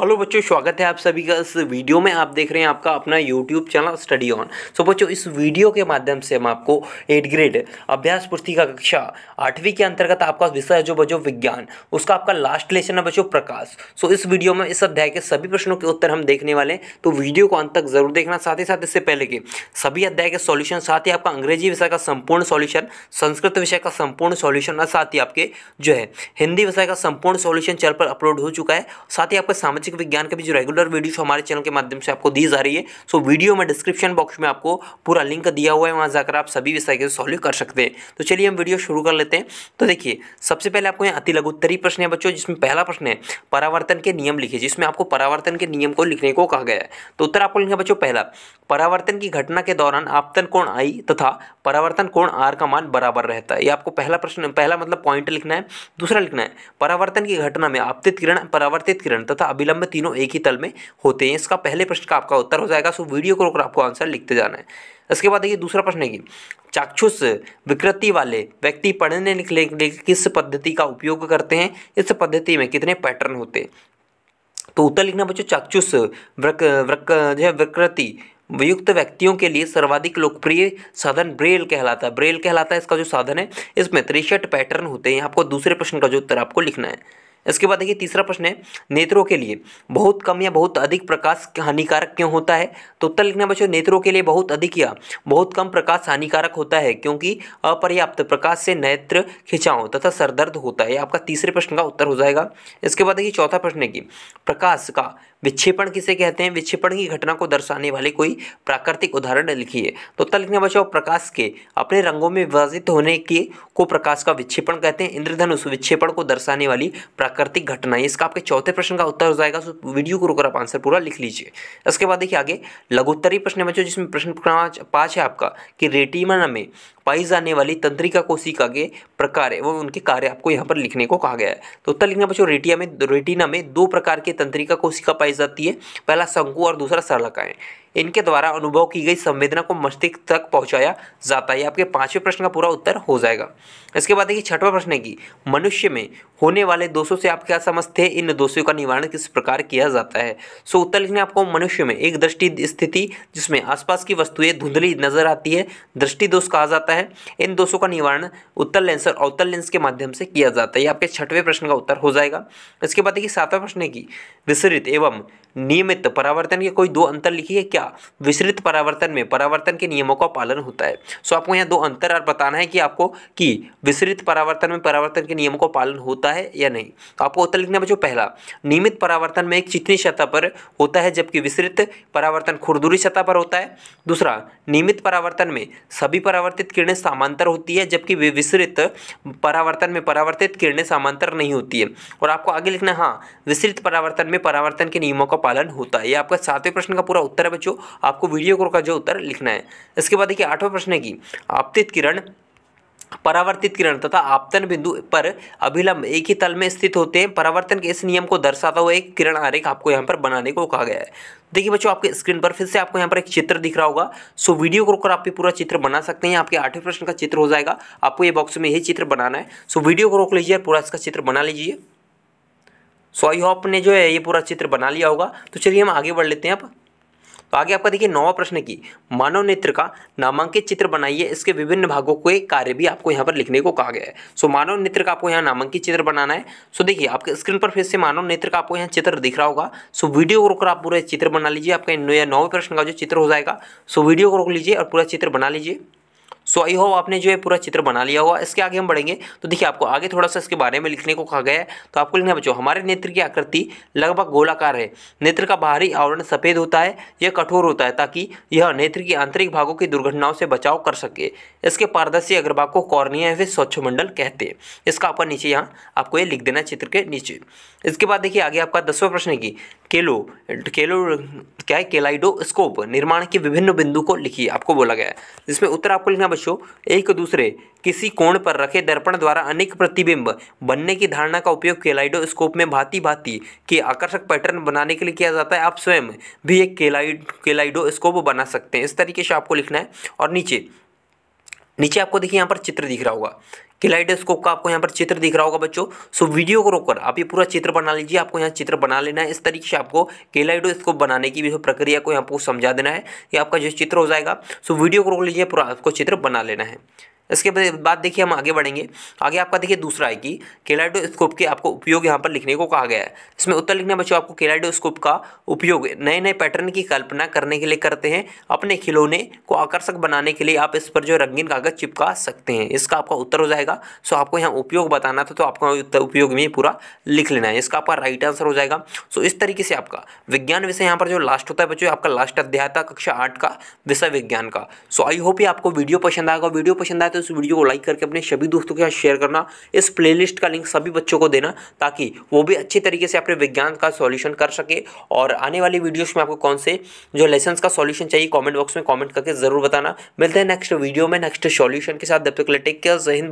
hello बच्चों स्वागत है आप सभी का इस वीडियो में आप देख रहे हैं आपका अपना YouTube channel study on so बच्चों इस वीडियो के माध्यम से हम आपको एट ग्रेड अभ्यास का कक्षा आठवीं के अंतर्गत आपका विषय जो बच्चों विज्ञान उसका आपका लास्ट लेसन है बच्चों प्रकाश सो इस वीडियो में इस अध्याय के सभी प्रश्नों के उत्तर हम देखने वाले हैं तो वीडियो को अंत तक जरूर देखना साथ ही साथ इससे पहले के सभी अध्याय के सॉल्यूशन साथ ही आपका अंग्रेजी विषय का संपूर्ण सॉल्यूशन संस्कृत विषय का संपूर्ण सॉल्यूशन और साथ ही आपके जो है हिंदी विषय का संपूर्ण सॉल्यूशन चैनल पर अपलोड हो चुका है साथ ही आपका सामाजिक आंशिक विज्ञान के भी जो रेगुलर वीडियो हमारे चैनल के माध्यम से आपको दी जा रही है सो वीडियो में डिस्क्रिप्शन बॉक्स में आपको पूरा लिंक दिया हुआ है वहाँ जाकर आप सभी विषय के सॉल्व कर सकते हैं तो चलिए हम वीडियो शुरू कर लेते हैं तो देखिए सबसे पहले आपको यहाँ अति लघु उत्तरी प्रश्न है बच्चों जिसमें पहला प्रश्न है परावर्तन के नियम लिखे जिसमें आपको परावर्तन के नियम को लिखने को कहा गया है तो उत्तर आपको लिखना बच्चों पहला परावर्तन की घटना के दौरान आपतन कोण आई तथा परावर्तन कोण आर का मान बराबर रहता है ये आपको पहला प्रश्न पहला मतलब पॉइंट लिखना है दूसरा लिखना है परावर्तन की घटना में आपतित किरण परावर्तित किरण तथा अभिलंब तीनों एक ही तल में होते हैं इसका पहले प्रश्न का आपका उत्तर हो जाएगा सो वीडियो को रोकर आपको आंसर लिखते जाना है इसके बाद देखिए दूसरा प्रश्न है कि चाक्षुष विकृति वाले व्यक्ति पढ़ने लिखने के लिए किस पद्धति का उपयोग करते हैं इस पद्धति में कितने पैटर्न होते हैं तो उत्तर लिखना बच्चों चाक्षुष वृक वृक जो है विकृति वियुक्त व्यक्तियों के लिए सर्वाधिक लोकप्रिय साधन ब्रेल कहलाता है ब्रेल कहलाता है इसका जो साधन है इसमें तिरसठ पैटर्न होते हैं आपको दूसरे प्रश्न का जो उत्तर आपको लिखना है इसके बाद देखिए तीसरा प्रश्न है नेत्रों के लिए बहुत कम या बहुत अधिक प्रकाश हानिकारक क्यों होता है तो उत्तर लिखना बच्चों नेत्रों के लिए बहुत अधिक या बहुत कम प्रकाश हानिकारक होता है क्योंकि अपर्याप्त प्रकाश से नेत्र खिंचाव तथा सरदर्द होता है आपका तीसरे प्रश्न का उत्तर हो जाएगा इसके बाद देखिए चौथा प्रश्न है कि प्रकाश का विक्षेपण किसे कहते हैं विक्षेपण की घटना को दर्शाने वाले कोई प्राकृतिक उदाहरण लिखिए तो उत्तर लिखना बच्चों प्रकाश के अपने रंगों में विभाजित होने के को प्रकाश का विक्षेपण कहते हैं इंद्रधनुष विक्षेपण को दर्शाने वाली प्राकृतिक प्राकृतिक घटना इसका आपके चौथे प्रश्न का उत्तर हो जाएगा तो वीडियो को रोकर आप आंसर पूरा लिख लीजिए इसके बाद देखिए आगे लघुत्तरी प्रश्न बच्चों जिसमें प्रश्न पांच है आपका कि रेटिमा में पाई जाने वाली तंत्रिका कोशिका के प्रकार वो उनके कार्य आपको यहाँ पर लिखने को कहा गया है तो उत्तर लिखना बच्चों रेटिया में रेटिना में दो प्रकार के तंत्रिका कोशिका पाई जाती है पहला शंकु और दूसरा सरलकाएँ इनके द्वारा अनुभव की गई संवेदना को मस्तिष्क तक पहुंचाया जाता है आपके पांचवें प्रश्न का पूरा उत्तर हो जाएगा इसके बाद देखिए छठवां प्रश्न है कि मनुष्य में होने वाले दोषों से आप क्या समझते हैं इन दोषों का निवारण किस प्रकार किया जाता है सो उत्तर लिखने आपको मनुष्य में एक दृष्टि स्थिति जिसमें आसपास की वस्तुएं धुंधली नजर आती है दृष्टि दोष कहा जाता है है इन दोषों का निवारण उत्तर लेंस और अवतल लेंस के माध्यम से किया जाता है ये आपके छठवें प्रश्न का उत्तर हो जाएगा इसके बाद देखिए सातवें प्रश्न है कि विसरित एवं नियमित परावर्तन के कोई दो अंतर लिखिए क्या विसरित परावर्तन में परावर्तन के नियमों का पालन होता है सो आपको यहाँ दो अंतर और बताना है कि आपको कि विसरित परावर्तन में परावर्तन के नियमों का पालन होता है या नहीं तो आपको उत्तर लिखना बच्चों पहला नियमित परावर्तन में एक चितनी सतह पर होता है जबकि विसरित परावर्तन खुरदुरी सतह पर होता है दूसरा नियमित परावर्तन में सभी परावर्तित किरण किरणें समांतर होती है जबकि विसृत परावर्तन में परावर्तित किरणें समांतर नहीं होती है और आपको आगे लिखना हाँ विसृत परावर्तन में परावर्तन के नियमों का पालन होता है ये आपका सातवें प्रश्न का पूरा उत्तर है बच्चों आपको वीडियो का जो उत्तर लिखना है इसके बाद देखिए आठवें प्रश्न है कि आपतित किरण परावर्तित किरण तथा आपतन बिंदु पर अभिलंब एक ही तल में स्थित होते हैं परावर्तन के इस नियम को दर्शाता हुआ एक किरण आरेख आपको यहाँ पर बनाने को कहा गया है देखिए बच्चों आपके स्क्रीन पर फिर से आपको यहाँ पर एक चित्र दिख रहा होगा सो वीडियो को रोककर आप ये पूरा चित्र बना सकते हैं आपके आठवें प्रश्न का चित्र हो जाएगा आपको ये बॉक्स में यही चित्र बनाना है सो वीडियो को रोक लीजिए पूरा इसका चित्र बना लीजिए सो आई होप ने जो है ये पूरा चित्र बना लिया होगा तो चलिए हम आगे बढ़ लेते हैं आप तो आगे आपका देखिए नौवा प्रश्न की मानव नेत्र का नामांकित चित्र बनाइए इसके विभिन्न भागों के कार्य भी आपको यहाँ पर लिखने को कहा गया है सो मानव नेत्र का आपको यहाँ नामांकित चित्र बनाना है सो देखिए आपके स्क्रीन पर फिर से मानव नेत्र का आपको यहाँ चित्र दिख रहा होगा सो वीडियो को रोकर आप पूरा चित्र बना लीजिए आपका नौवें प्रश्न का जो चित्र हो जाएगा सो वीडियो को रोक लीजिए और पूरा चित्र बना लीजिए सो आई होप आपने जो है पूरा चित्र बना लिया होगा इसके आगे हम बढ़ेंगे तो देखिए आपको आगे थोड़ा सा इसके बारे में लिखने को कहा गया है तो आपको लिखना है बच्चों हमारे नेत्र की आकृति लगभग गोलाकार है नेत्र का बाहरी आवरण सफ़ेद होता है यह कठोर होता है ताकि यह नेत्र की आंतरिक भागों की दुर्घटनाओं से बचाव कर सके इसके पारदर्शी अग्रभाग को कॉर्निया फिर स्वच्छ मंडल कहते हैं इसका आपका नीचे यहाँ आपको ये लिख देना चित्र के नीचे इसके बाद देखिए आगे आपका दसवा प्रश्न की केलो केलो क्या है केलाइडो स्कोप निर्माण के विभिन्न बिंदु को लिखिए आपको बोला गया है जिसमें उत्तर आपको लिखना बच्चों एक दूसरे किसी कोण पर रखे दर्पण द्वारा अनेक प्रतिबिंब बनने की धारणा का उपयोग केलाइडो स्कोप में भांति भांति के आकर्षक पैटर्न बनाने के लिए किया जाता है आप स्वयं भी एक केलाइड स्कोप बना सकते हैं इस तरीके से आपको लिखना है और नीचे नीचे आपको देखिए यहाँ पर चित्र दिख रहा होगा किलाइडोस्कोप का आपको यहाँ पर चित्र दिख रहा होगा बच्चों सो वीडियो को रोककर आप ये पूरा चित्र बना लीजिए आपको यहाँ चित्र बना लेना है इस तरीके से आपको किलाइडोस्कोप बनाने की भी प्रक्रिया को यहाँ पर समझा देना है कि आपका जो चित्र हो जाएगा सो वीडियो को रोक लीजिए पूरा आपको चित्र बना लेना है इसके बाद देखिए हम आगे बढ़ेंगे आगे आपका देखिए दूसरा है कि केलाइडोस्कोप के आपको उपयोग यहाँ पर लिखने को कहा गया है इसमें उत्तर लिखना बच्चों आपको केलाइडोस्कोप का उपयोग नए नए पैटर्न की कल्पना करने के लिए करते हैं अपने खिलौने को आकर्षक बनाने के लिए आप इस पर जो रंगीन कागज चिपका सकते हैं इसका आपका उत्तर हो जाएगा सो आपको यहाँ उपयोग बताना था तो आपको उपयोग में पूरा लिख लेना है इसका आपका राइट आंसर हो जाएगा सो इस तरीके से आपका विज्ञान विषय यहाँ पर जो लास्ट होता है बच्चों आपका लास्ट अध्याय था कक्षा आठ का विषय विज्ञान का सो आई होप ये आपको वीडियो पसंद आएगा वीडियो पसंद आए तो हैं तो उस वीडियो को लाइक करके अपने सभी दोस्तों के साथ शेयर करना इस प्लेलिस्ट का लिंक सभी बच्चों को देना ताकि वो भी अच्छे तरीके से अपने विज्ञान का सॉल्यूशन कर सके और आने वाली वीडियोस में आपको कौन से जो लेसन का सॉल्यूशन चाहिए कॉमेंट बॉक्स में कॉमेंट करके ज़रूर बताना मिलते हैं नेक्स्ट वीडियो में नेक्स्ट सॉल्यूशन के साथ तब तक टेक केयर जय